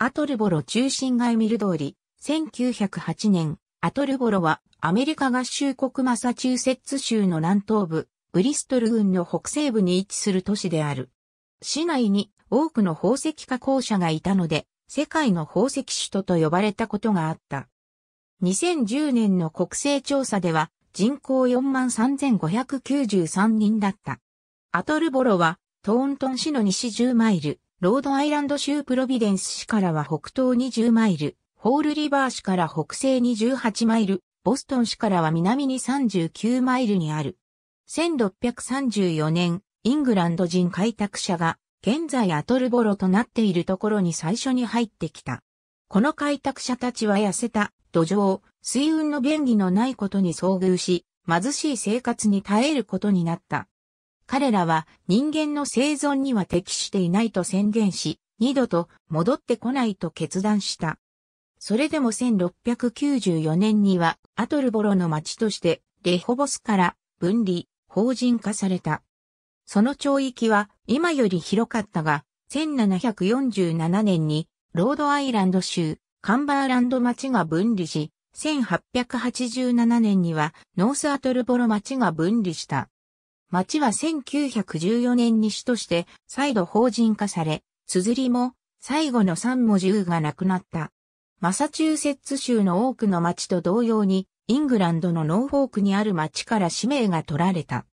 アトルボロ中心街見る通り、1908年、アトルボロはアメリカ合衆国マサチューセッツ州の南東部、ブリストル郡の北西部に位置する都市である。市内に多くの宝石加工者がいたので、世界の宝石首都と呼ばれたことがあった。2010年の国勢調査では人口43,593人だった。アトルボロはトーントン市の西10マイル、ロードアイランド州プロビデンス市からは北東20マイル、ホールリバー市から北西に18マイル、ボストン市からは南に39マイルにある。1634年、イングランド人開拓者が、現在アトルボロとなっているところに最初に入ってきた。この開拓者たちは痩せた、土壌、水運の便宜のないことに遭遇し、貧しい生活に耐えることになった。彼らは人間の生存には適していないと宣言し、二度と戻ってこないと決断した。それでも1694年にはアトルボロの町としてレホボスから分離、法人化された。その町域は今より広かったが、1747年にロードアイランド州カンバーランド町が分離し、1887年にはノースアトルボロ町が分離した。町は1914年に市として再度法人化され、綴りも最後の3文字がなくなった。マサチューセッツ州の多くの町と同様に、イングランドのノーフォークにある町から氏名が取られた。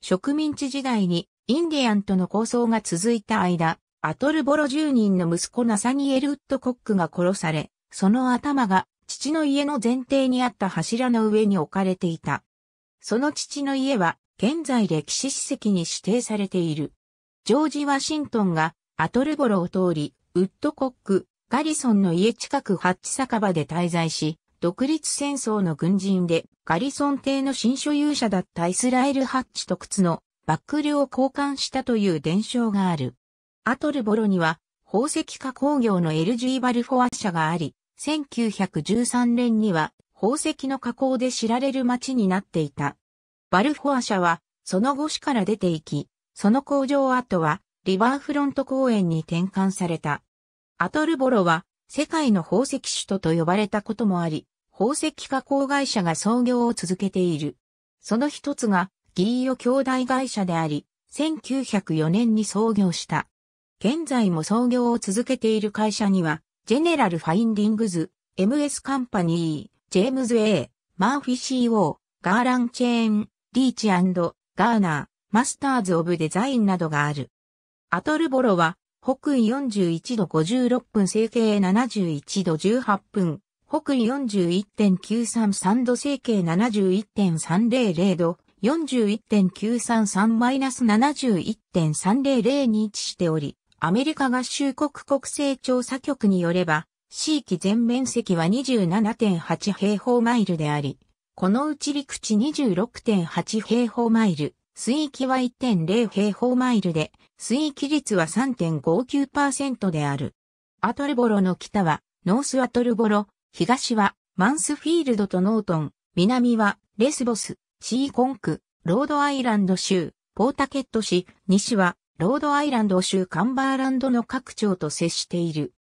植民地時代にインディアンとの抗争が続いた間、アトルボロ住人の息子ナサニエル・ウッドコックが殺され、その頭が父の家の前提にあった柱の上に置かれていた。その父の家は現在歴史史跡に指定されている。ジョージ・ワシントンがアトルボロを通り、ウッドコック、ガリソンの家近くハッチ酒場で滞在し、独立戦争の軍人でガリソン邸の新所有者だったイスラエル・ハッチと靴のバックルを交換したという伝承がある。アトルボロには宝石加工業の LG バルフォア社があり、1913年には宝石の加工で知られる町になっていた。バルフォア社は、その後市から出て行き、その工場跡は、リバーフロント公園に転換された。アトルボロは、世界の宝石首都と呼ばれたこともあり、宝石加工会社が創業を続けている。その一つが、ギーオ兄弟会社であり、1904年に創業した。現在も創業を続けている会社には、ジェネラル・ファインディングズ、MS カンパニー、ジェームズ・ A、マーフィ CO、ガーラン・チェーン、リーチガーナー、マスターズ・オブ・デザインなどがある。アトルボロは、北緯41度56分、成形71度18分、北緯41.933度、成形71.300度、41.933-71.300に位置しており、アメリカ合衆国国勢調査局によれば、地域全面積は27.8平方マイルであり、このうち陸地26.8平方マイル、水域は1.0平方マイルで、水域率は3.59%である。アトルボロの北は、ノースアトルボロ、東は、マンスフィールドとノートン、南は、レスボス、シーコンク、ロードアイランド州、ポータケット市、西は、ロードアイランド州カンバーランドの各町と接している。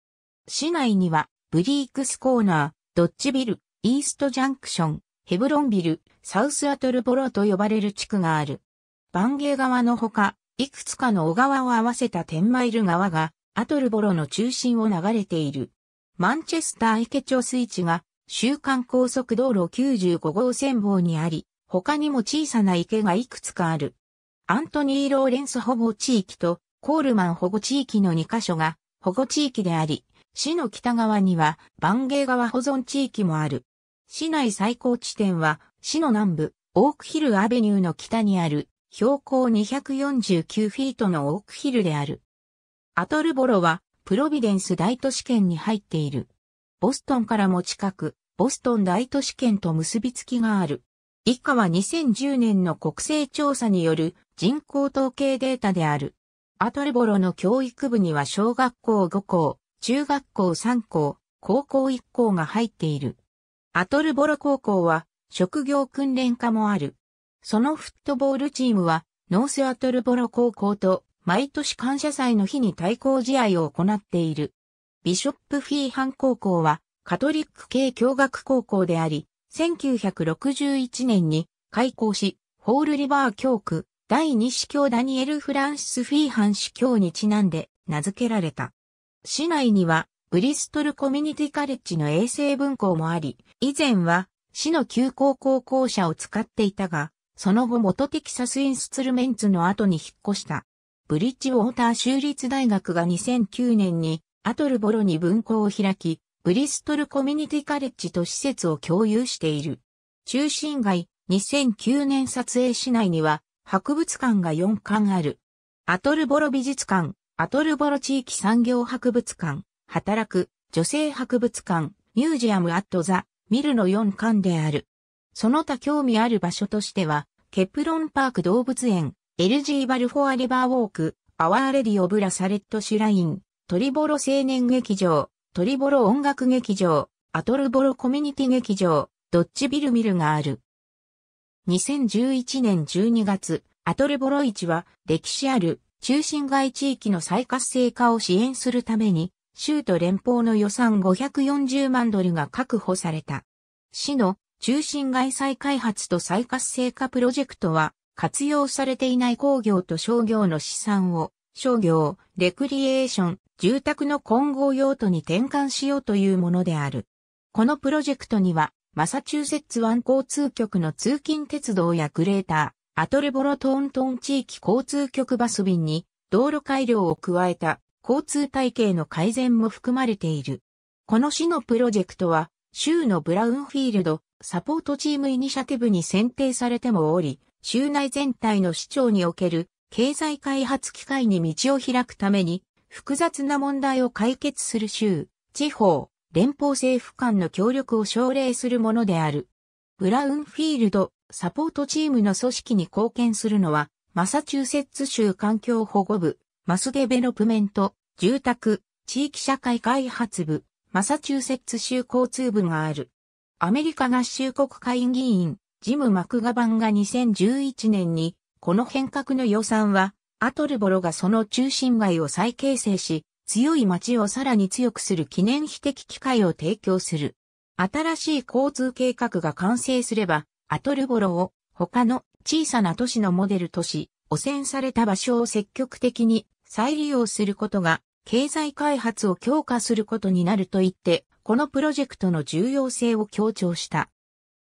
市内には、ブリークスコーナー、ドッジビル、イーストジャンクション、ヘブロンビル、サウスアトルボロと呼ばれる地区がある。バンゲー川のほか、いくつかの小川を合わせたテンマイル川が、アトルボロの中心を流れている。マンチェスター池貯水池が、週間高速道路95号線棒にあり、他にも小さな池がいくつかある。アントニー・ローレンス保護地域とコールマン保護地域の2カ所が保護地域であり、市の北側にはバンゲー川保存地域もある。市内最高地点は、市の南部、オークヒルアベニューの北にある、標高249フィートのオークヒルである。アトルボロは、プロビデンス大都市圏に入っている。ボストンからも近く、ボストン大都市圏と結びつきがある。以下は2010年の国勢調査による人口統計データである。アトルボロの教育部には小学校5校、中学校3校、高校1校が入っている。アトルボロ高校は職業訓練科もある。そのフットボールチームはノースアトルボロ高校と毎年感謝祭の日に対抗試合を行っている。ビショップフィーハン高校はカトリック系教学高校であり、1961年に開校し、ホールリバー教区第二司教ダニエル・フランシス・フィーハン司教にちなんで名付けられた。市内にはブリストルコミュニティカレッジの衛星分校もあり、以前は市の休校高校舎を使っていたが、その後元テキサスインスツルメンツの後に引っ越した。ブリッジウォーター州立大学が2009年にアトルボロに分校を開き、ブリストルコミュニティカレッジと施設を共有している。中心街、2009年撮影市内には博物館が4館ある。アトルボロ美術館、アトルボロ地域産業博物館、働く女性博物館ミュージアムアットザミルの4館である。その他興味ある場所としては、ケプロンパーク動物園、エルジーバルフォアリバーウォーク、アワーレディオブラサレットシュライン、トリボロ青年劇場、トリボロ音楽劇場、アトルボロコミュニティ劇場、ドッジビルミルがある。2011年12月、アトルボロ市は歴史ある中心街地域の再活性化を支援するために州都連邦の予算540万ドルが確保された。市の中心外再開発と再活性化プロジェクトは、活用されていない工業と商業の資産を、商業、レクリエーション、住宅の混合用途に転換しようというものである。このプロジェクトには、マサチューセッツ湾交通局の通勤鉄道やグレーター、アトルボロトントン地域交通局バス便に、道路改良を加えた交通体系の改善も含まれている。この市のプロジェクトは、州のブラウンフィールドサポートチームイニシアティブに選定されてもおり、州内全体の市長における経済開発機会に道を開くために、複雑な問題を解決する州、地方、連邦政府間の協力を奨励するものである。ブラウンフィールドサポートチームの組織に貢献するのは、マサチューセッツ州環境保護部、マスデベロプメント、住宅、地域社会開発部、マサチューセッツ州交通部がある。アメリカ合衆国会議員、ジム・マクガバンが2011年に、この変革の予算は、アトルボロがその中心街を再形成し、強い街をさらに強くする記念碑的機会を提供する。新しい交通計画が完成すれば、アトルボロを他の小さな都市のモデルとし、汚染された場所を積極的に再利用することが経済開発を強化することになると言って、このプロジェクトの重要性を強調した。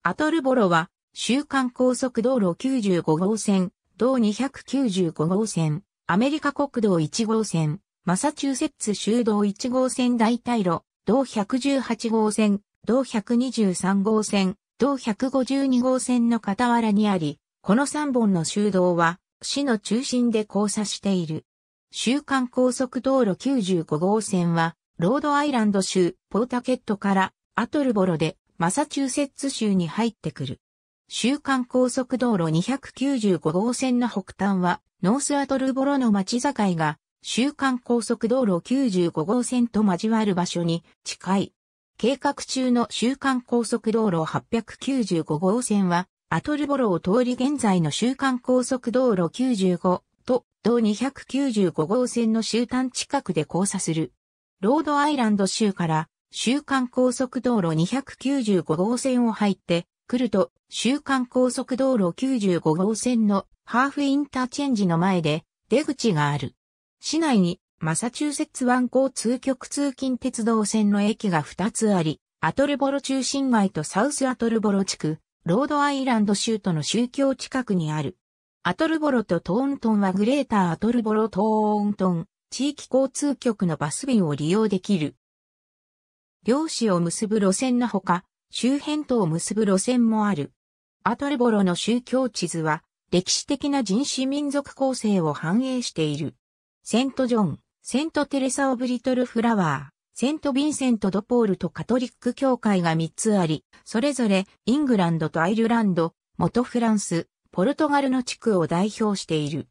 アトルボロは、週間高速道路95号線、道295号線、アメリカ国道1号線、マサチューセッツ州道1号線大体路、道118号線、道123号線、道152号線の傍らにあり、この3本の州道は、市の中心で交差している。週間高速道路95号線は、ロードアイランド州ポータケットからアトルボロでマサチューセッツ州に入ってくる。週間高速道路295号線の北端は、ノースアトルボロの町境が、週間高速道路95号線と交わる場所に近い。計画中の週間高速道路895号線は、アトルボロを通り現在の週間高速道路95と、同295号線の終端近くで交差する。ロードアイランド州から週間高速道路295号線を入って来ると週間高速道路95号線のハーフインターチェンジの前で出口がある。市内にマサチューセッツ湾交通局通勤鉄道線の駅が2つあり、アトルボロ中心街とサウスアトルボロ地区、ロードアイランド州との宗教近くにある。アトルボロとトーントンはグレーターアトルボロトーントン地域交通局のバス便を利用できる。両市を結ぶ路線のほか、周辺とを結ぶ路線もある。アトルボロの宗教地図は、歴史的な人種民族構成を反映している。セントジョン、セントテレサ・オブ・リトル・フラワー、セント・ヴィンセント・ド・ポールとカトリック教会が3つあり、それぞれイングランドとアイルランド、元フランス、ポルトガルの地区を代表している。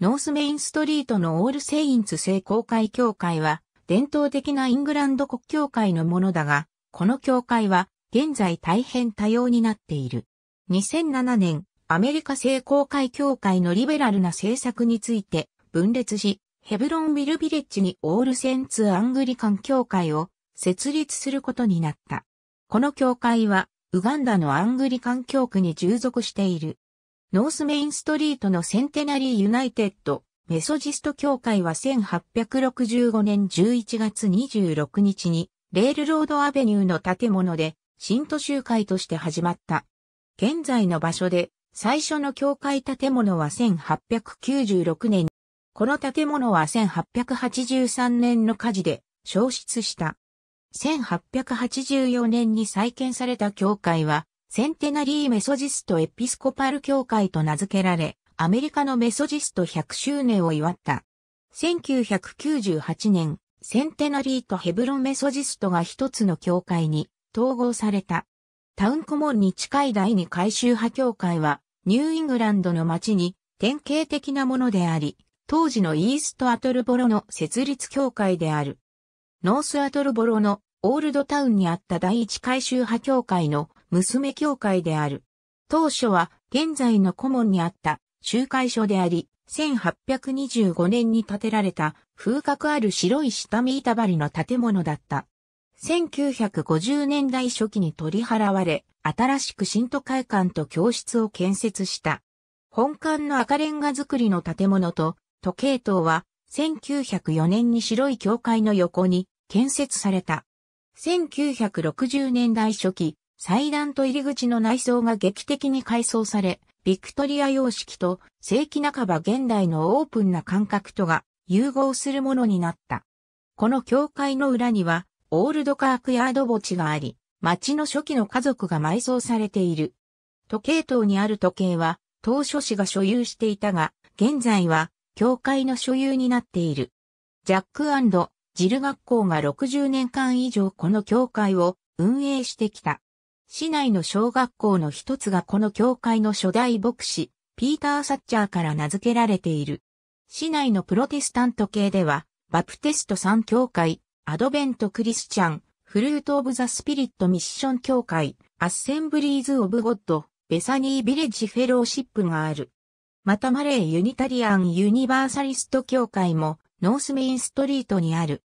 ノースメインストリートのオールセインツ聖公会教会は、伝統的なイングランド国教会のものだが、この教会は現在大変多様になっている。2007年、アメリカ聖公会教会のリベラルな政策について分裂し、ヘブロンビルビレッジにオールセンツアングリカン教会を設立することになった。この教会は、ウガンダのアングリカン教区に従属している。ノースメインストリートのセンテナリーユナイテッド、メソジスト協会は1865年11月26日に、レールロードアベニューの建物で、新都集会として始まった。現在の場所で、最初の教会建物は1896年。この建物は1883年の火事で消失した。1884年に再建された教会はセンテナリー・メソジスト・エピスコパル協会と名付けられ、アメリカのメソジスト100周年を祝った。1998年、センテナリーとヘブロンメソジストが一つの教会に統合された。タウンコモンに近い第二回収派教会は、ニューイングランドの町に典型的なものであり、当時のイーストアトルボロの設立教会である。ノースアトルボロのオールドタウンにあった第一回収派教会の娘教会である。当初は現在の顧問にあった集会所であり、1825年に建てられた風格ある白い下見板張りの建物だった。1950年代初期に取り払われ、新しく新都会館と教室を建設した。本館の赤レンガ造りの建物と、時計塔は1904年に白い教会の横に建設された。1960年代初期、祭壇と入り口の内装が劇的に改装され、ビクトリア様式と世紀半ば現代のオープンな感覚とが融合するものになった。この教会の裏には、オールドカークヤード墓地があり、町の初期の家族が埋葬されている。時計塔にある時計は、当初市が所有していたが、現在は、教会の所有になっている。ジャックジル学校が60年間以上この教会を運営してきた。市内の小学校の一つがこの教会の初代牧師、ピーター・サッチャーから名付けられている。市内のプロテスタント系では、バプテスト三教会、アドベント・クリスチャン、フルート・オブ・ザ・スピリット・ミッション教会、アッセンブリーズ・オブ・ゴッド、ベサニー・ビレッジ・フェローシップがある。またマレー・ユニタリアン・ユニバーサリスト教会も、ノースメインストリートにある。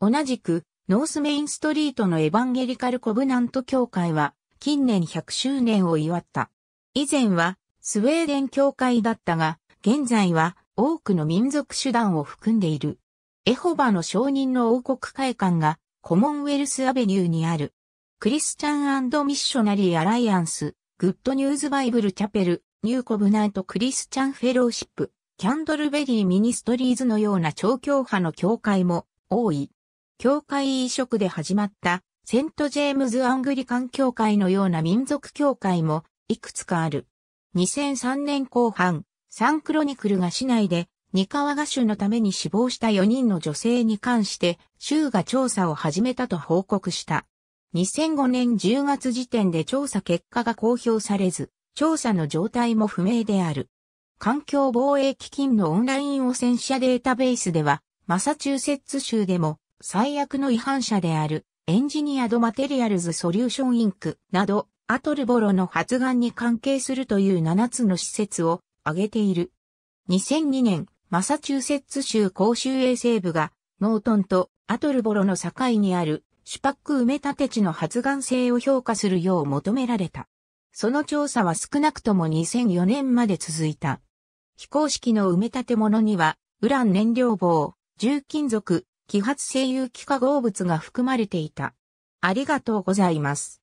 同じく、ノースメインストリートのエヴァンゲリカル・コブナント教会は、近年100周年を祝った。以前はスウェーデン教会だったが、現在は多くの民族手段を含んでいる。エホバの証人の王国会館がコモンウェルスアベニューにある。クリスチャンミッショナリーアライアンス、グッドニューズバイブルチャペル、ニューコブナントクリスチャンフェローシップ、キャンドルベリーミニストリーズのような超教派の教会も多い。教会移植で始まったセント・ジェームズ・アングリカン教会のような民族教会もいくつかある。2003年後半、サンクロニクルが市内でニカワガ州のために死亡した4人の女性に関して州が調査を始めたと報告した。2005年10月時点で調査結果が公表されず、調査の状態も不明である。環境防衛基金のオンライン汚染者データベースでは、マサチューセッツ州でも最悪の違反者であるエンジニアドマテリアルズソリューションインクなど、アトルボロの発がんに関係するという7つの施設を挙げている。2002年、マサチューセッツ州公衆衛生部が、ノートンとアトルボロの境にあるシュパック埋め立て地の発がん性を評価するよう求められた。その調査は少なくとも2004年まで続いた。非公式の埋め立て物には、ウラン燃料棒、重金属、揮発性有機化合物が含まれていた。ありがとうございます。